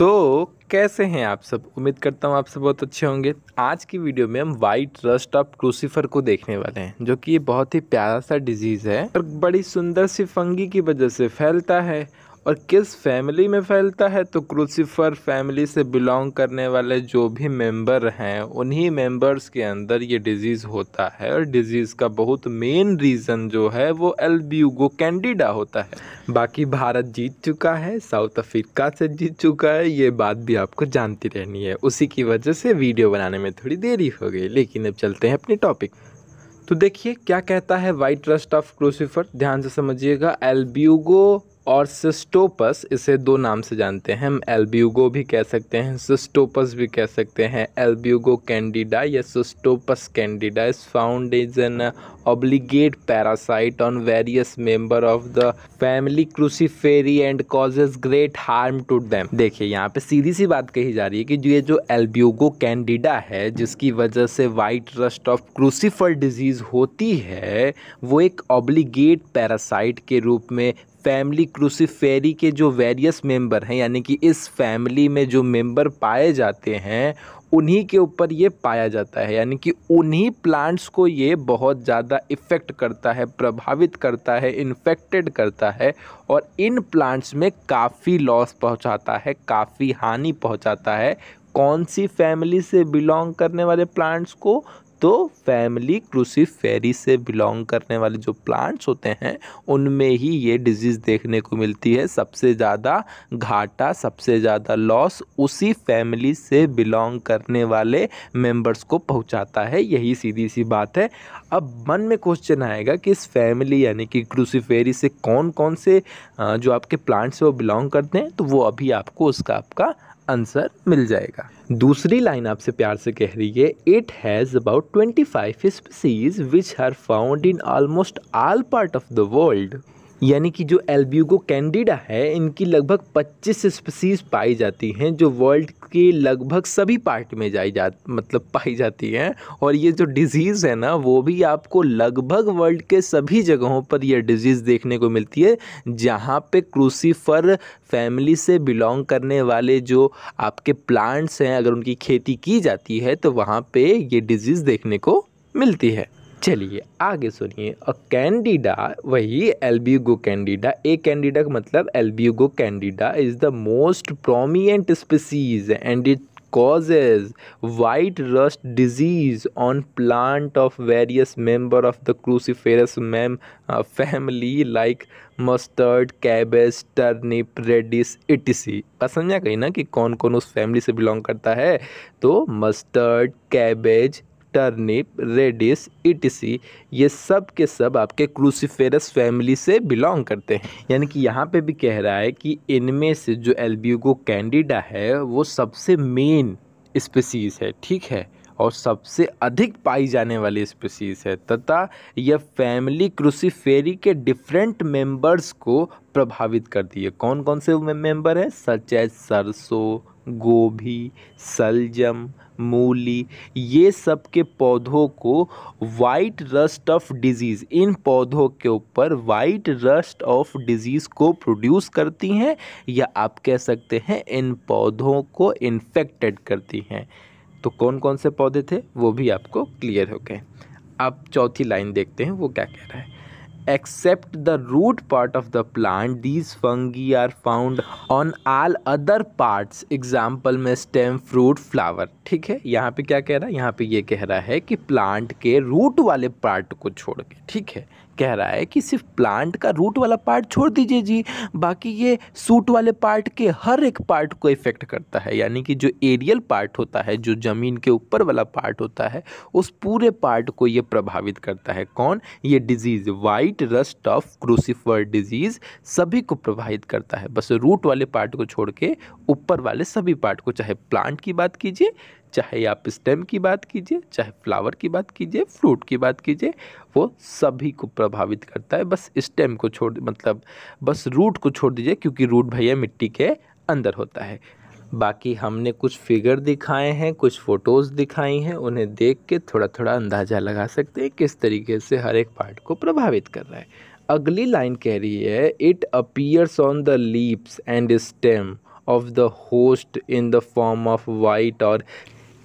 तो कैसे हैं आप सब उम्मीद करता हूँ आप सब बहुत अच्छे होंगे आज की वीडियो में हम वाइट रस्ट ऑफ क्रूसीफर को देखने वाले हैं जो कि ये बहुत ही प्यारा सा डिजीज़ है और बड़ी सुंदर सी फंगी की वजह से फैलता है और किस फैमिली में फैलता है तो क्रूसीफर फैमिली से बिलोंग करने वाले जो भी मेंबर हैं उन्हीं मेंबर्स के अंदर ये डिजीज़ होता है और डिजीज़ का बहुत मेन रीज़न जो है वो एल्ब्यूगो कैंडिडा होता है बाकी भारत जीत चुका है साउथ अफ्रीका से जीत चुका है ये बात भी आपको जानती रहनी है उसी की वजह से वीडियो बनाने में थोड़ी देरी हो गई लेकिन अब चलते हैं अपने टॉपिक तो देखिए क्या कहता है वाइट रस्ट ऑफ क्रूसीफर ध्यान से समझिएगा एल्ब्यूगो और सिस्टोपस इसे दो नाम से जानते हैं हम एल्ब्यूगो भी कह सकते हैं सिस्टोपस भी कह सकते हैं एल्ब्यूगो कैंडिडा या cystopus candida is found is an obligate parasite on various member of the family cruciferae and causes great harm to them देखिए यहाँ पे सीधी सी बात कही जा रही है कि जो ये जो एल्ब्यूगो कैंडिडा है जिसकी वजह से white rust of crucifer disease होती है वो एक ऑब्लिगेट पैरासाइट के रूप में फैमिली क्रूसीफेरी के जो वेरियस मेंबर हैं यानी कि इस फैमिली में जो मेंबर पाए जाते हैं उन्हीं के ऊपर ये पाया जाता है यानी कि उन्हीं प्लांट्स को ये बहुत ज़्यादा इफ़ेक्ट करता है प्रभावित करता है इन्फेक्टेड करता है और इन प्लांट्स में काफ़ी लॉस पहुंचाता है काफ़ी हानि पहुंचाता है कौन सी फैमिली से बिलोंग करने वाले प्लांट्स को तो फैमिली क्रूसीफेरी से बिलोंग करने वाले जो प्लांट्स होते हैं उनमें ही ये डिजीज़ देखने को मिलती है सबसे ज़्यादा घाटा सबसे ज़्यादा लॉस उसी फैमिली से बिलोंग करने वाले मेंबर्स को पहुंचाता है यही सीधी सी बात है अब मन में क्वेश्चन आएगा कि इस फैमिली यानी कि क्रूसीफेरी से कौन कौन से जो आपके प्लांट्स से वो बिलोंग करते हैं तो वो अभी आपको उसका आपका आंसर मिल जाएगा दूसरी लाइन आपसे प्यार से कह रही है it has about twenty five species which are found in almost all part of the world यानी कि जो एल्ब्यूगो कैंडिडा है इनकी लगभग 25 स्पीसीज पाई जाती हैं जो वर्ल्ड के लगभग सभी पार्ट में जाई जा मतलब पाई जाती हैं और ये जो डिज़ीज़ है ना वो भी आपको लगभग वर्ल्ड के सभी जगहों पर यह डिज़ीज़ देखने को मिलती है जहाँ पे क्रूसीफर फैमिली से बिलोंग करने वाले जो आपके प्लांट्स हैं अगर उनकी खेती की जाती है तो वहाँ पर ये डिज़ीज़ देखने को मिलती है चलिए आगे सुनिए अ कैंडिडा वही गो कैंडिडा ए कैंडिडा का मतलब Albugo candida is the most prominent species and it causes white rust disease on plant of various member of the cruciferous mem uh, family like mustard cabbage turnip radish etc बस समझा कहीं ना कि कौन कौन उस फैमिली से belong करता है तो mustard cabbage turnip radish etc ये सब के सब आपके क्रूसीफेरस फैमिली से बिलोंग करते हैं यानी कि यहाँ पे भी कह रहा है कि इनमें से जो एल्ब्यूगो कैंडिडा है वो सबसे मेन स्पीसीज़ है ठीक है और सबसे अधिक पाई जाने वाली स्पीसीज़ है तथा यह फैमिली क्रूसीफेरी के डिफरेंट मेंबर्स को प्रभावित करती है कौन कौन से मेंबर हैं सच एज सरसों गोभी सलजम मूली ये सब के पौधों को वाइट रस्ट ऑफ डिजीज़ इन पौधों के ऊपर वाइट रस्ट ऑफ डिजीज़ को प्रोड्यूस करती हैं या आप कह सकते हैं इन पौधों को इन्फेक्टेड करती हैं तो कौन कौन से पौधे थे वो भी आपको क्लियर हो गए आप चौथी लाइन देखते हैं वो क्या कह रहा है except the root part of the plant these fungi are found on all other parts example में stem fruit flower ठीक है यहाँ पे क्या कह रहा है यहाँ पे ये कह रहा है कि प्लांट के रूट वाले पार्ट को छोड़ के ठीक है कह रहा है कि सिर्फ प्लांट का रूट वाला पार्ट छोड़ दीजिए जी बाकी ये सूट वाले पार्ट के हर एक पार्ट को इफ़ेक्ट करता है यानी कि जो एरियल पार्ट होता है जो ज़मीन के ऊपर वाला पार्ट होता है उस पूरे पार्ट को ये प्रभावित करता है कौन ये disease white rust of crucifer disease सभी को प्रभावित करता है बस रूट वाले पार्ट को छोड़ के ऊपर वाले सभी पार्ट को चाहे प्लांट की बात कीजिए चाहे आप स्टेम की बात कीजिए चाहे फ्लावर की बात कीजिए फ्रूट की बात कीजिए वो सभी को प्रभावित करता है बस स्टेम को छोड़ मतलब बस रूट को छोड़ दीजिए क्योंकि रूट भैया मिट्टी के अंदर होता है बाकी हमने कुछ फिगर दिखाए हैं कुछ फ़ोटोज़ दिखाई हैं उन्हें देख के थोड़ा थोड़ा अंदाज़ा लगा सकते हैं किस तरीके से हर एक पार्ट को प्रभावित कर रहा है अगली लाइन कह रही है it appears on the leaves and stem of the host in the form of white और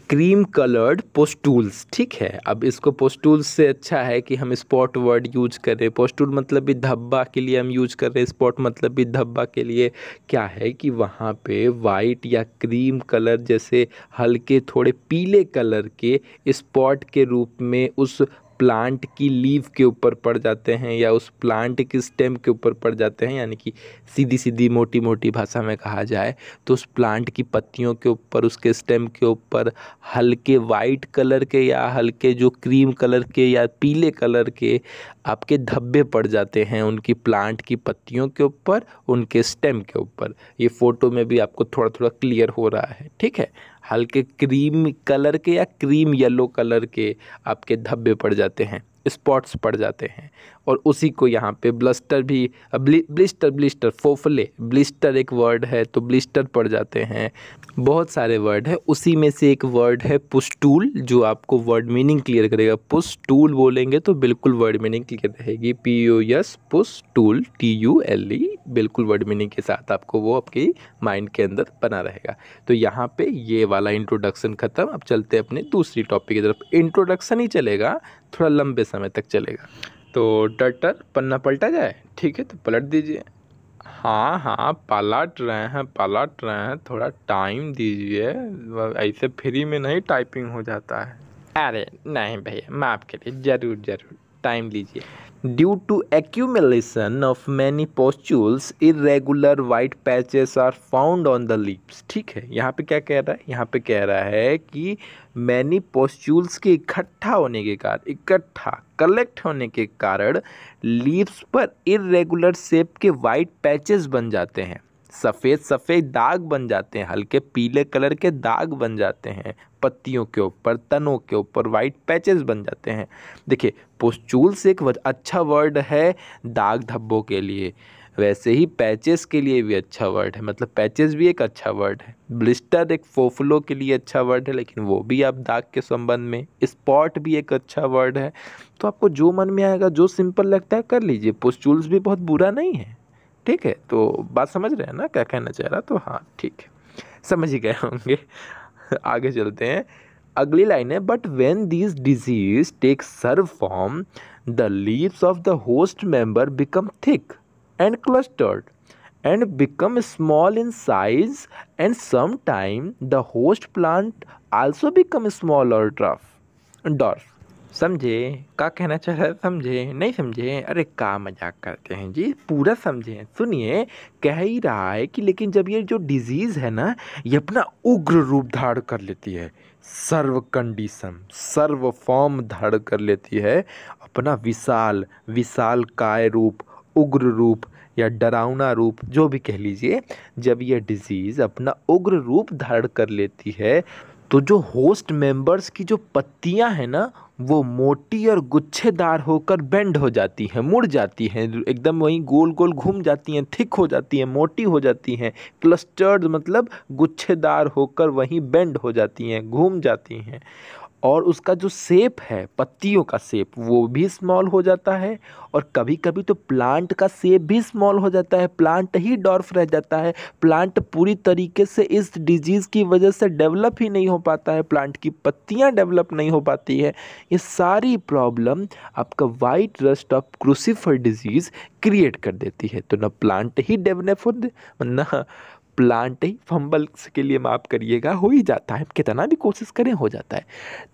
क्रीम कलर्ड पोस्टूल्स ठीक है अब इसको पोस्टूल्स से अच्छा है कि हम स्पॉट वर्ड यूज करें पोस्टूल मतलब भी धब्बा के लिए हम यूज कर रहे हैं स्पॉट मतलब भी धब्बा के लिए क्या है कि वहाँ पे वाइट या क्रीम कलर जैसे हल्के थोड़े पीले कलर के स्पॉट के रूप में उस प्लांट की लीव के ऊपर पड़ जाते हैं या उस प्लांट के स्टेम के ऊपर पड़ जाते हैं यानी कि सीधी सीधी मोटी मोटी भाषा में कहा जाए तो उस प्लांट की पत्तियों के ऊपर उसके स्टेम के ऊपर हल्के वाइट कलर के या हल्के जो क्रीम कलर के या पीले कलर के आपके धब्बे पड़ जाते हैं उनकी प्लांट की पत्तियों के ऊपर उनके स्टेम के ऊपर ये फ़ोटो में भी आपको थोड़ा थोड़ा क्लियर हो रहा है ठीक है हल्के क्रीम कलर के या क्रीम येलो कलर के आपके धब्बे पड़ जाते हैं स्पॉट्स पड़ जाते हैं और उसी को यहाँ पे ब्लस्टर भी ब्लिस्टर ब्लिस्टर फोफले ब्लिस्टर एक वर्ड है तो ब्लिस्टर पड़ जाते हैं बहुत सारे वर्ड है उसी में से एक वर्ड है पुस्टूल जो आपको वर्ड मीनिंग क्लियर करेगा पुस्टूल बोलेंगे तो बिल्कुल वर्ड मीनिंग क्लियर रहेगी P U S pustule T U L E बिल्कुल वर्ड मीनिंग के साथ आपको वो आपके माइंड के अंदर बना रहेगा तो यहाँ पे ये वाला इंट्रोडक्शन ख़त्म अब चलते हैं अपने दूसरी टॉपिक की तरफ इंट्रोडक्शन ही चलेगा थोड़ा लंबे समय तक चलेगा तो डटर पन्ना पलटा जाए ठीक है तो पलट दीजिए हाँ हाँ पलट रहे हैं पलट रहे हैं थोड़ा टाइम दीजिए ऐसे फ्री में नहीं टाइपिंग हो जाता है अरे नहीं भैया मैं आपके लिए ज़रूर ज़रूर टाइम लीजिए due to accumulation of many pustules irregular white patches are found on the leaves ठीक है यहाँ पे क्या कह रहा है यहाँ पे कह रहा है कि मैनी पोस्टूल्स के इकट्ठा होने के कारण इकट्ठा कलेक्ट होने के कारण लीव्स पर इरेगुलर शेप के वाइट पैचेस बन जाते हैं सफ़ेद सफ़ेद दाग बन जाते हैं हल्के पीले कलर के दाग बन जाते हैं पत्तियों के ऊपर तनों के ऊपर वाइट पैचेस बन जाते हैं देखिए पोस्टूल्स एक अच्छा वर्ड है दाग धब्बों के लिए वैसे ही पैचेस के लिए भी अच्छा वर्ड है मतलब पैचेस भी एक अच्छा वर्ड है ब्लिस्टर एक फोफलो के लिए अच्छा वर्ड है लेकिन वो भी आप दाग के संबंध में स्पॉट भी एक अच्छा वर्ड है तो आपको जो मन में आएगा जो सिंपल लगता है कर लीजिए पोस्टूल्स भी बहुत बुरा नहीं है ठीक है तो बात समझ रहे हैं ना क्या कहना चाह रहा तो हाँ ठीक है समझ ही गए होंगे आगे चलते हैं अगली लाइन है but when this disease take serve form the leaves of the host member become thick and clustered and become small in size and sometime the host plant also become small और dwarf dwarf समझे का कहना चाह रहा है समझे नहीं समझे अरे का मजाक करते हैं जी पूरा समझे सुनिए कह ही रहा है कि लेकिन जब ये जो डिजीज़ है ना ये अपना उग्र रूप धारण कर लेती है सर्व कंडीशन सर्व फॉर्म धारण कर लेती है अपना विशाल विशाल काय रूप उग्र रूप या डरावना रूप जो भी कह लीजिए जब यह डिजीज़ अपना उग्र रूप धारण कर लेती है तो जो होस्ट मेंबर्स की जो पत्तियां हैं ना वो मोटी और गुच्छेदार होकर बेंड हो जाती हैं मुड़ जाती हैं एकदम वहीं गोल गोल घूम जाती हैं थिक हो जाती हैं मोटी हो जाती हैं क्लस्टर्ड मतलब गुच्छेदार होकर वहीं बेंड हो जाती हैं घूम जाती हैं और उसका जो सेप है पत्तियों का सेप वो भी स्मॉल हो जाता है और कभी कभी तो प्लांट का सेप भी स्मॉल हो जाता है प्लांट ही डॉर्फ रह जाता है प्लांट पूरी तरीके से इस डिजीज़ की वजह से डेवलप ही नहीं हो पाता है प्लांट की पत्तियाँ डेवलप नहीं हो पाती है ये सारी प्रॉब्लम आपका white rust of crucifer disease create कर देती है तो ना प्लांट ही डेवलप हो ना प्लांट ही फंबल्स के लिए माफ़ करिएगा हो ही जाता है कितना भी कोशिश करें हो जाता है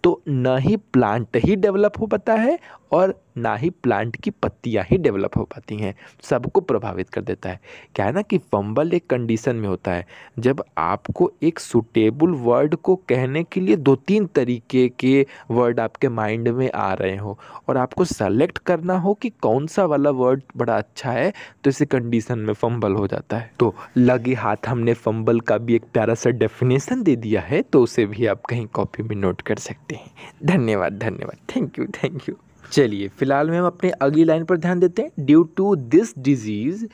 तो ना ही प्लांट ही डेवलप हो पाता है और ना ही प्लांट की पत्तियां ही डेवलप हो पाती हैं सबको प्रभावित कर देता है क्या है ना कि फंबल एक कंडीशन में होता है जब आपको एक सुटेबल वर्ड को कहने के लिए दो तीन तरीके के वर्ड आपके माइंड में आ रहे हो और आपको सेलेक्ट करना हो कि कौन सा वाला वर्ड बड़ा अच्छा है तो इसी कंडीशन में फंबल हो जाता है तो लगे हाथ हमने फंबल का भी एक प्यारा सा डेफिनेशन दे दिया है तो उसे भी आप कहीं कॉपी में नोट कर सकते हैं धन्यवाद धन्यवाद थैंक यू थैंक यू चलिए फिलहाल में हम अपने अगली लाइन पर ध्यान देते हैं due to this disease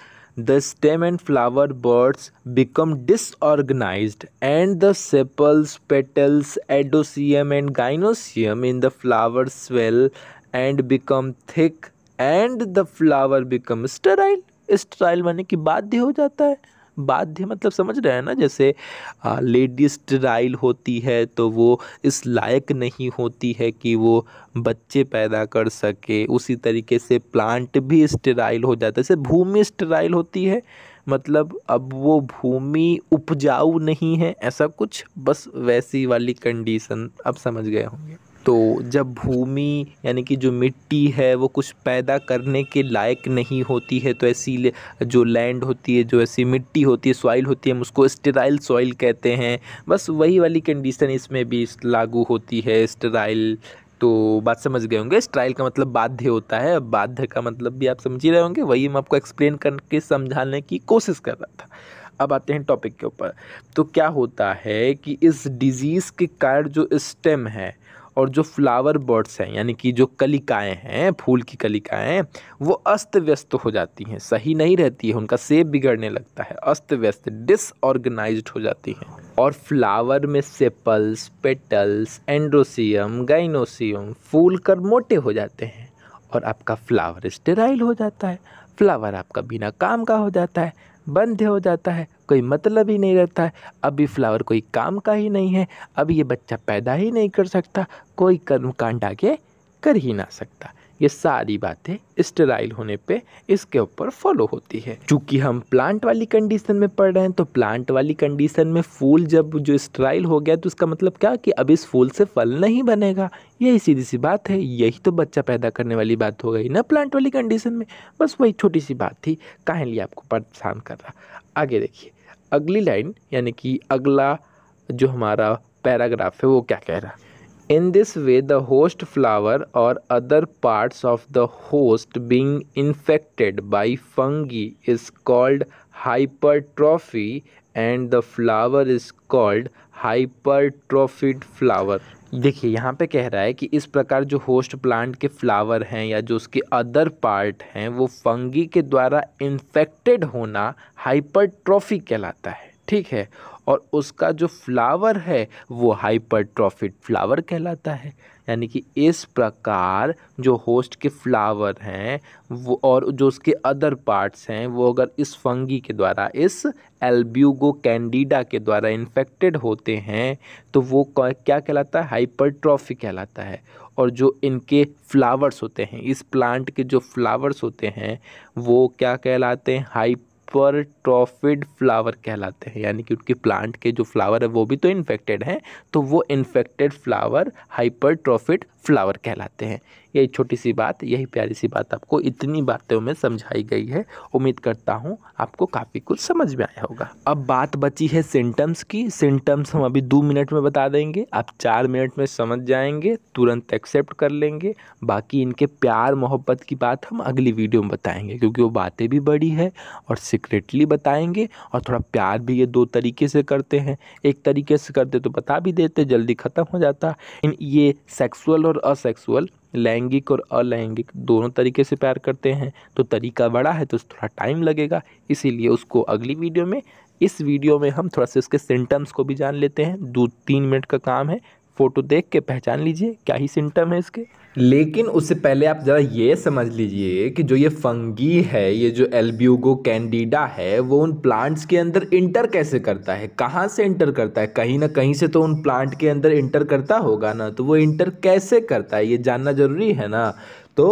the stem and flower buds become disorganize and the sepals petals androecium and gynoecium in the flower swell and become thick and the flower become sterile sterile बनने की बाध्य हो जाता है बाध्य मतलब समझ रहे हैं ना जैसे लेडीज ट्राइल होती है तो वो इस लायक नहीं होती है कि वो बच्चे पैदा कर सके उसी तरीके से प्लांट भी स्टेराइल हो जाता है जैसे भूमि स्टेराइल होती है मतलब अब वो भूमि उपजाऊ नहीं है ऐसा कुछ बस वैसी वाली कंडीशन अब समझ गए होंगे तो जब भूमि यानी कि जो मिट्टी है वो कुछ पैदा करने के लायक नहीं होती है तो ऐसी जो लैंड होती है जो ऐसी मिट्टी होती है सॉइल होती है हम उसको स्टेराइल सॉइल कहते हैं बस वही वाली कंडीशन इसमें भी लागू होती है स्टेराइल तो बात समझ गए होंगे स्ट्राइल का मतलब बाध्य होता है बाध्य का मतलब भी आप समझ ही रहे होंगे वही मैं आपको एक्सप्लेन करके समझाने की कोशिश कर रहा था अब आते हैं टॉपिक के ऊपर तो क्या होता है कि इस डिज़ीज़ के कारण जो स्टेम है और जो फ्लावर बर्ड्स हैं यानी कि जो कलिकाएँ हैं फूल की कलिकाएँ वो अस्त व्यस्त हो जाती हैं सही नहीं रहती है उनका सेब बिगड़ने लगता है अस्त व्यस्त डिसऑर्गेनाइज हो जाती हैं और फ्लावर में सेपल्स पेटल्स एंड्रोसियम गाइनोसियम फूल कर मोटे हो जाते हैं और आपका फ्लावर स्टेराइल हो जाता है फ्लावर आपका बिना काम का हो जाता है बंद हो जाता है कोई मतलब ही नहीं रहता है अभी फ्लावर कोई काम का ही नहीं है अब ये बच्चा पैदा ही नहीं कर सकता कोई कर्म कांड आगे कर ही ना सकता ये सारी बातें स्टेराइल होने पे इसके ऊपर फॉलो होती है चूँकि हम प्लांट वाली कंडीशन में पढ़ रहे हैं तो प्लांट वाली कंडीशन में फूल जब जो स्टेराइल हो गया तो उसका मतलब क्या कि अब इस फूल से फल नहीं बनेगा यही सीधी सी बात है यही तो बच्चा पैदा करने वाली बात हो गई ना प्लांट वाली कंडीशन में बस वही छोटी सी बात थी लिए आपको परेशान कर रहा आगे देखिए अगली लाइन यानी कि अगला जो हमारा पैराग्राफ है वो क्या कह रहा है In this way, the host flower or other parts of the host being infected by fungi is called hypertrophy and the flower is called trophied flower देखिए यहाँ पे कह रहा है कि इस प्रकार जो होस्ट प्लांट के फ्लावर हैं या जो उसके अदर पार्ट हैं वो फंगी के द्वारा इन्फेक्टेड होना हाइपरट्रॉफी कहलाता है ठीक है और उसका जो फ्लावर है वो हाइपरट्रॉफिड फ्लावर कहलाता है यानी कि इस प्रकार जो होस्ट के फ्लावर हैं वो और जो उसके अदर पार्ट्स हैं वो अगर इस फंगी के द्वारा इस एल्ब्यूगो कैंडिडा के द्वारा इन्फेक्टेड होते हैं तो वो क्या कहलाता है हाइपरट्रॉफी कहलाता है और जो इनके फ्लावर्स होते हैं इस प्लांट के जो फ्लावर्स होते हैं वो क्या कहलाते हैं हाइप पर ट्रॉफिड फ्लावर कहलाते हैं यानी कि उनके प्लांट के जो फ्लावर है वो भी तो इन्फेक्टेड हैं तो वो infected flower hypertrophied flower कहलाते हैं यही छोटी सी बात यही प्यारी सी बात आपको इतनी बातों में समझाई गई है उम्मीद करता हूँ आपको काफ़ी कुछ समझ में आया होगा अब बात बची है सिम्टम्स की सिम्टम्स हम अभी दो मिनट में बता देंगे आप चार मिनट में समझ जाएंगे तुरंत एक्सेप्ट कर लेंगे बाकी इनके प्यार मोहब्बत की बात हम अगली वीडियो में बताएंगे क्योंकि वो बातें भी बड़ी है और सीक्रेटली बताएंगे और थोड़ा प्यार भी ये दो तरीके से करते हैं एक तरीके से करते तो बता भी देते जल्दी ख़त्म हो जाता इन ये सेक्सुअल और और असेक्सुअल लैंगिक और अलैंगिक दोनों तरीके से प्यार करते हैं तो तरीका बड़ा है तो थोड़ा टाइम लगेगा इसीलिए उसको अगली वीडियो में इस वीडियो में हम थोड़ा सा उसके सिम्टम्स को भी जान लेते हैं दो तीन मिनट का काम है फ़ोटो देख के पहचान लीजिए क्या ही सिम्टम है इसके लेकिन उससे पहले आप ज़रा ये समझ लीजिए कि जो ये फंगी है ये जो एल्ब्यूगो कैंडिडा है वो उन प्लांट्स के अंदर इंटर कैसे करता है कहाँ से इंटर करता है कहीं ना कहीं से तो उन प्लांट के अंदर इंटर करता होगा ना तो वो इंटर कैसे करता है ये जानना ज़रूरी है ना तो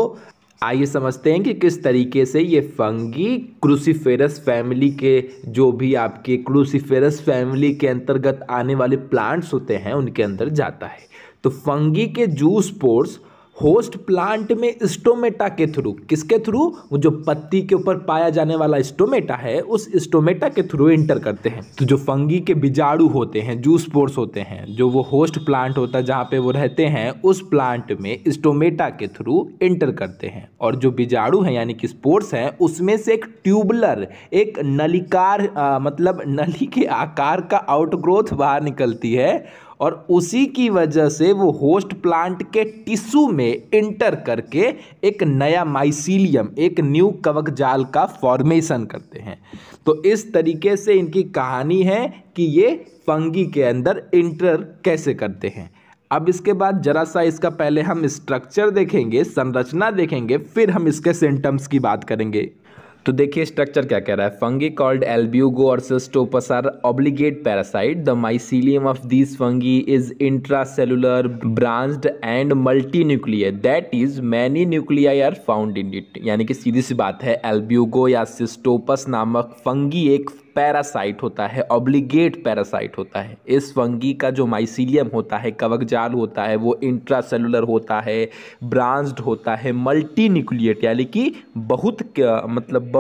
आइए समझते हैं कि किस तरीके से ये फंगी क्रूसीफेरस फैमिली के जो भी आपके क्रूसीफेरस फैमिली के अंतर्गत आने वाले प्लांट्स होते हैं उनके अंदर जाता है तो फंगी के जूस पोर्स होस्ट प्लांट में स्टोमेटा के थ्रू किसके थ्रू वो जो पत्ती के ऊपर पाया जाने वाला स्टोमेटा है उस स्टोमेटा के थ्रू इंटर करते हैं तो जो फंगी के बीजाणु होते हैं जूस पोर्स होते हैं जो वो होस्ट प्लांट होता है जहाँ पे वो रहते हैं उस प्लांट में स्टोमेटा के थ्रू इंटर करते हैं और जो बीजाणु है यानी कि स्पोर्ट्स हैं उसमें से एक ट्यूबलर एक नलिकार आ, मतलब नली के आकार का आउटग्रोथ बाहर निकलती है और उसी की वजह से वो होस्ट प्लांट के टिश्यू में इंटर करके एक नया माइसीलियम एक न्यू कवक जाल का फॉर्मेशन करते हैं तो इस तरीके से इनकी कहानी है कि ये फंगी के अंदर इंटर कैसे करते हैं अब इसके बाद जरा सा इसका पहले हम स्ट्रक्चर देखेंगे संरचना देखेंगे फिर हम इसके सिम्टम्स की बात करेंगे तो देखिए स्ट्रक्चर क्या कह रहा है फंगी कॉल्ड एल्ब्यूगो और Cystopus are obligate parasite the mycelium of this fungi is intracellular branched and multinuclear that is many nuclei are found in it यानी कि सीधी सी बात है एल्ब्यूगो या सिस्टोपस नामक फंगी एक पैरासाइट होता है ऑब्लिगेट पैरासाइट होता है इस फंगी का जो माइसीलियम होता है कवक जाल होता है वो इंट्रासेलुलर होता है ब्रांच्ड होता है मल्टी न्यूक्लिएट यानी कि बहुत मतलब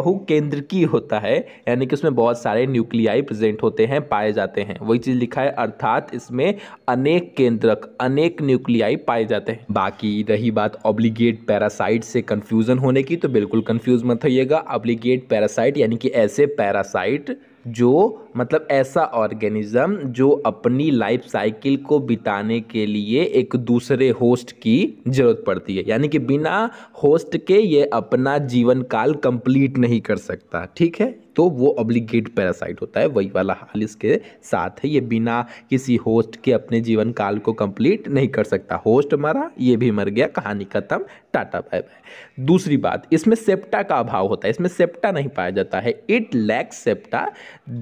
की होता है यानी कि उसमें बहुत सारे न्यूक्लियाई प्रेजेंट होते हैं पाए जाते हैं वही चीज़ लिखा है अर्थात इसमें अनेक केंद्रक अनेक न्यूक्लियाई पाए जाते हैं बाकी रही बात ऑब्लिगेट पैरासाइट से कन्फ्यूज़न होने की तो बिल्कुल कन्फ्यूज़ मत होइएगा ऑब्लिगेट पैरासाइट यानी कि ऐसे पैरासाइट जो मतलब ऐसा ऑर्गेनिज़्म जो अपनी लाइफ साइकिल को बिताने के लिए एक दूसरे होस्ट की ज़रूरत पड़ती है यानी कि बिना होस्ट के ये अपना जीवन काल कंप्लीट नहीं कर सकता ठीक है तो वो ऑब्लिगेट पैरासाइट होता है वही वाला हाल इसके साथ है ये बिना किसी होस्ट के अपने जीवन काल को कंप्लीट नहीं कर सकता होस्ट मरा ये भी मर गया कहानी खत्म टाटा बाय बाय दूसरी बात इसमें सेप्टा का अभाव होता है इसमें सेप्टा नहीं पाया जाता है it lack septa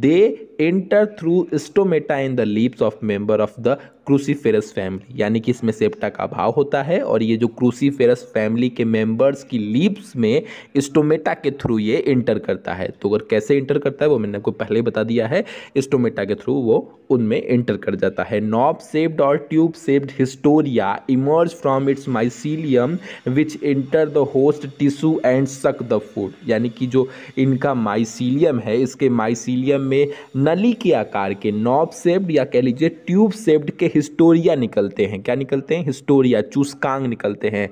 they enter through stomata in the leaves of member of the cruciferous family यानी कि इसमें सेप्टा का अभाव होता है और ये जो क्रूसीफेरस फैमिली के मेंबर्स की लीप्स में स्टोमेटा के थ्रू ये इंटर करता है तो अगर कैसे इंटर करता है वो मैंने आपको पहले ही बता दिया है स्टोमेटा के थ्रू वो उनमें इंटर कर जाता है नॉब सेप्ड और tube shaped haustoria emerge from its mycelium which enter the host tissue and suck the food यानी कि जो इनका माइसीलियम है इसके माइसीलियम में नली के आकार के नॉब सेप्ड या कह लीजिए ट्यूब सेप्ड के हिस्टोरिया निकलते हैं क्या निकलते हैं हिस्टोरिया चूसकांग निकलते हैं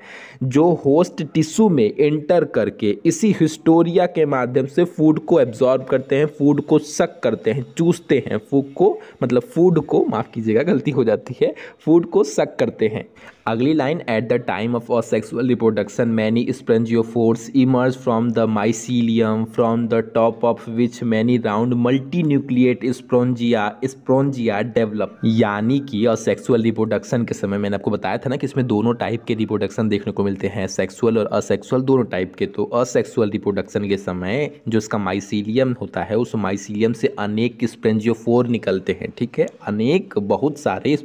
जो होस्ट टिश्यू में एंटर करके इसी हिस्टोरिया के माध्यम से फूड को एब्जॉर्ब करते हैं फूड को सक करते हैं चूसते हैं फूड को मतलब फूड को माफ़ कीजिएगा गलती हो जाती है फूड को सक करते हैं अगली line at the time of asexual reproduction many sporangiophores emerge from the mycelium from the top of which many round multinucleate sporangia sporangia develop यानी कि और सेक्सुअल रिप्रोडक्शन के समय मैंने आपको बताया था ना कि इसमें दोनों टाइप के रिप्रोडक्शन देखने को मिलते हैं सेक्सुअल और असेक्सुअल दोनों टाइप के तो असेक्सुअल रिप्रोडक्शन के समय जो इसका माइसीलियम होता है उस माइसीलियम से अनेक स्प्रेंजियोफोर निकलते हैं ठीक है अनेक बहुत सारे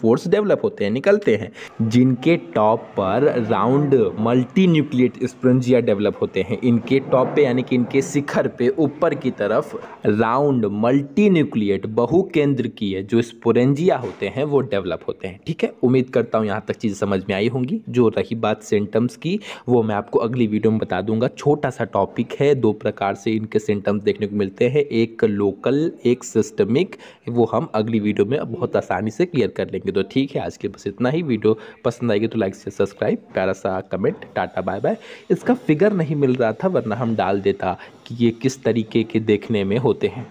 फोर्स डेवलप होते हैं निकलते हैं जिनके टॉप पर round multinucleate sporangia develop होते हैं इनके टॉप पे यानी कि इनके शिखर पे ऊपर की तरफ राउंड मल्टी न्यूक्लियट बहुकेंद्र की है जो स्पोरेंजिया होते हैं वो डेवलप होते हैं ठीक है उम्मीद करता हूँ यहाँ तक चीज़ समझ में आई होंगी जो रही बात सिम्टम्स की वो मैं आपको अगली वीडियो में बता दूंगा छोटा सा टॉपिक है दो प्रकार से इनके सिम्टम्स देखने को मिलते हैं एक लोकल एक सिस्टमिक वो हम अगली वीडियो में बहुत आसानी से क्लियर कर लेंगे तो ठीक है आज के बस इतना ही वीडियो पसंद आएगी तो लाइक से सब्सक्राइब प्यारा सा कमेंट टाटा बाय बाय इसका फिगर नहीं मिल रहा था वरना हम डाल देता कि ये किस तरीके के देखने में होते हैं